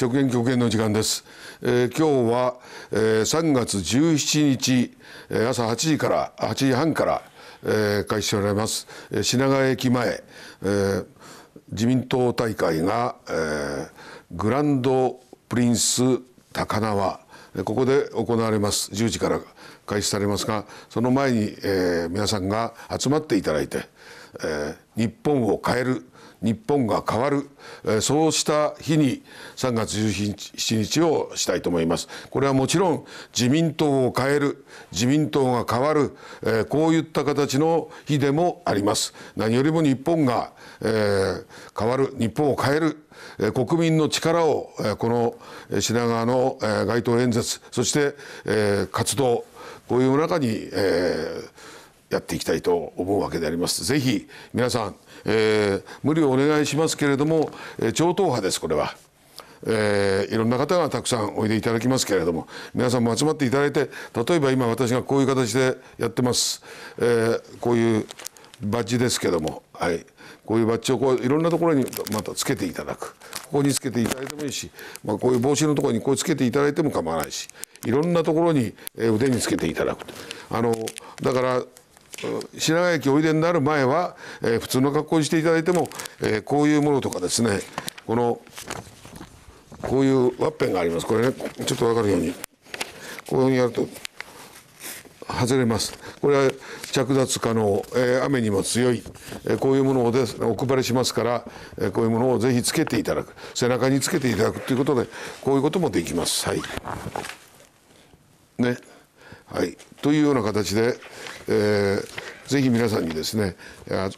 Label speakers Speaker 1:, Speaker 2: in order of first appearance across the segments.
Speaker 1: 直言極言の時間です、えー、今日は、えー、3月17日、え朝8時から8時半から、えー、開始されます、え品川駅前、えー、自民党大会が、えー、グランドプリンス高輪ここで行われます10時から開始されますがその前に、えー、皆さんが集まっていただいて、えー、日本を変える日本が変わるえそうした日に3月17日をしたいと思いますこれはもちろん自民党を変える自民党が変わるえこういった形の日でもあります何よりも日本がえ変わる日本を変える国民の力をこの品川の街頭演説そして活動こういう中に、えやっていきたいと思うわけであります。ぜひ皆さん、えー、無理をお願いしますけれども、えー、超党派ですこれは。えー、いろんな方がたくさんおいでいただきますけれども皆さんも集まっていただいて例えば今私がこういう形でやってます、えー、こういうバッジですけども、はい、こういうバッジをこういろんなところにまたつけていただくここにつけていただいてもいいし、まあ、こういう帽子のところにこうつけていただいても構わないしいろんなところに腕につけていただくあのだから品川駅おいでになる前は、えー、普通の格好にしていただいても、えー、こういうものとかですねこのこういうワッペンがありますこれねちょっと分かるようにこういうふうにやると外れますこれは着脱可能、えー、雨にも強い、えー、こういうものをです、ね、お配りしますから、えー、こういうものをぜひつけていただく背中につけていただくということでこういうこともできます。はいねはい、というような形で、えー、ぜひ皆さんにですね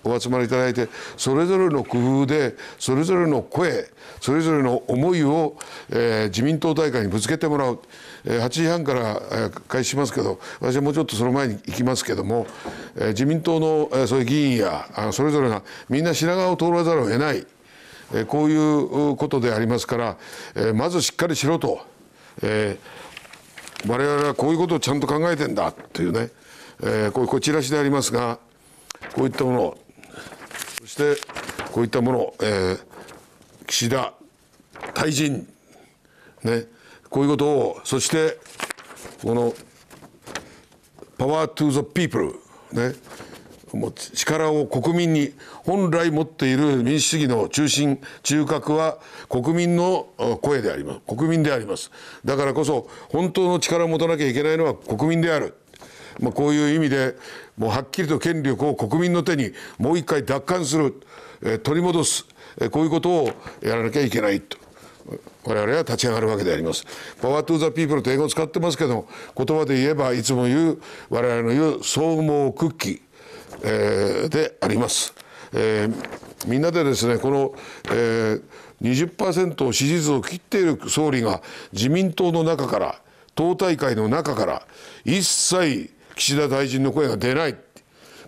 Speaker 1: お集まりいただいてそれぞれの工夫でそれぞれの声それぞれの思いを、えー、自民党大会にぶつけてもらう、8時半から、開始しますけど私はもうちょっとその前に行きますけども、えー、自民党の、えー、そういう議員やあそれぞれがみんな品川を通らざるを得ない、えー、こういうことでありますから、えー、まずしっかりしろと。えー我々はこういうことをちゃんと考えてんだというね、えー、こういこチラシでありますがこういったものそしてこういったものを、えー、岸田退陣ねこういうことをそしてこのパワー・トゥ・ザ・ピープルねもう力を国民に本来持っている民主主義の中心中核は国民の声であります国民でありますだからこそ本当の力を持たなきゃいけないのは国民である、まあ、こういう意味でもうはっきりと権力を国民の手にもう一回奪還する、え取り戻す、えこういうことをやらなきゃいけないと。我々は立ち上がるわけであります。パワートゥーザピープルと英語を使ってますけど言葉で言えばいつも言う我々の言う総合クッキーえー、であります。えー、みんなでですねこの、えー、20%を支持率を切っている総理が自民党の中から党大会の中から一切岸田大臣の声が出ない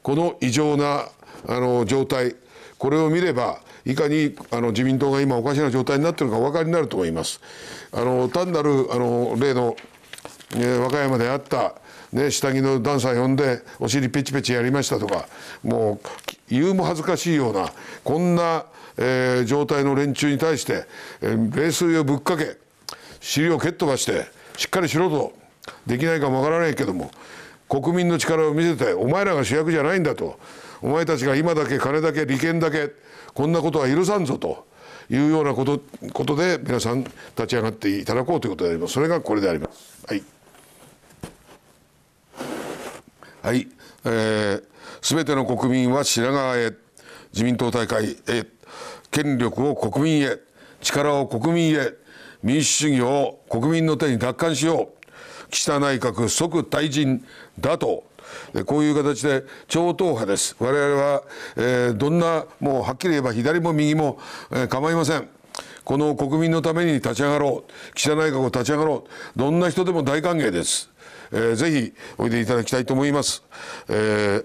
Speaker 1: この異常なあの状態これを見ればいかにあの自民党が今おかしな状態になっているかお分かりになると思います。あの単なるあの例の、えー、和歌山であったね、下着のダンサー呼んでお尻ペチペチやりましたとかもう言うも恥ずかしいようなこんな、えー、状態の連中に対して、えー、冷水をぶっかけ尻を蹴っ飛ばしてしっかりしろとできないかもわからないけども国民の力を見せてお前らが主役じゃないんだとお前たちが今だけ金だけ利権だけこんなことは許さんぞと。いうようなことことで皆さん立ち上がっていただこうということであります。それがこれであります。はい。はい、えー、全ての国民は白川へ自民党大会へ権力を国民へ力を国民へ民主主義を国民の手に奪還しよう岸田内閣即退陣だとこういう形で超党派です我々は、えー、どんなもうはっきり言えば左も右も、えー、構いませんこの国民のために立ち上がろう岸田内閣を立ち上がろうどんな人でも大歓迎です、えー、ぜひおいでいただきたいと思います、えー、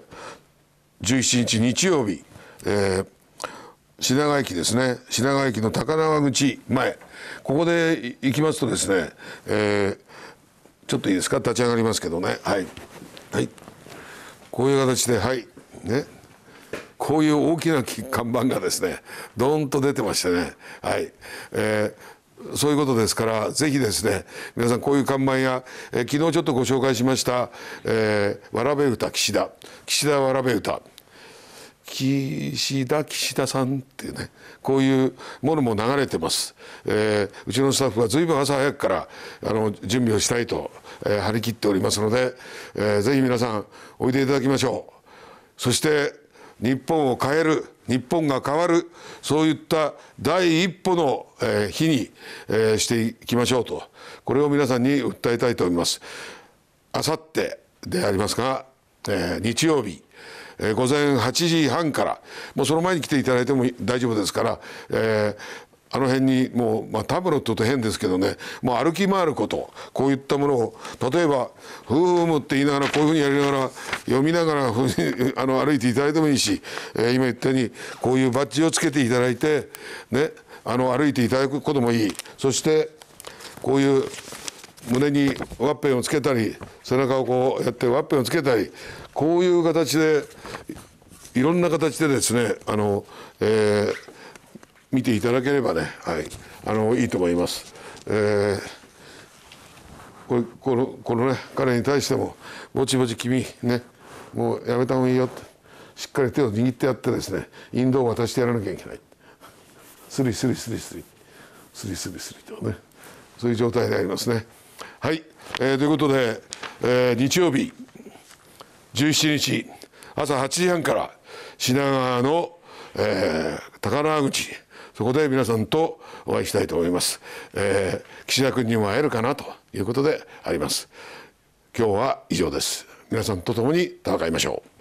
Speaker 1: 17日日曜日、えー、品川駅ですね品川駅の高輪口前ここで行きますとですね、えー、ちょっといいですか立ち上がりますけどねはい、はい、こういう形ではいねこういう大きな看板がですねどんと出てましてねはい、えーそういうことですから、ぜひですね、皆さんこういう看板や、え昨日ちょっとご紹介しました、えー、わらべ歌岸田、岸田わらべ歌、岸田岸田さんっていうねこういうものも流れてます、えー、うちのスタッフは随分朝早くからあの準備をしたいと、えー、張り切っておりますので、えー、ぜひ皆さんおいでいただきましょうそして日本を変える日本が変わるそういった第一歩の、日に、えー、していきましょうとこれを皆さんに訴えたいと思います。あさってでありますが、えー、日曜日、えー、午前8時半からもうその前に来ていただいても大丈夫ですから、えーあの辺にもう、まあ、タブロットと変ですけどねもう歩き回ることこういったものを例えば「ふーむ」って言いながらこういうふうにやりながら読みながら あの歩いていただいてもいいし、えー、今言ったようにこういうバッジをつけていただいて、ね、あの歩いていただくこともいいそしてこういう胸にワッペンをつけたり背中をこうやってワッペンをつけたりこういう形でいろんな形でですねあの、えー、見ていただければね、はい、あのいいと思います。えーこれこのこのね彼に対してもぼちぼち君ねもうやめた方がいいよってしっかり手を握ってやってですね引導を渡してやらなきゃいけないスリスリスリスリスリスリスリとねそういう状態でありますねはい、えー、ということで、えー、日曜日17日朝8時半から品川の、えー、高輪口そこで皆さんとお会いしたいと思います、えー、岸田君にも会えるかなということであります今日は以上です皆さんと共に戦いましょう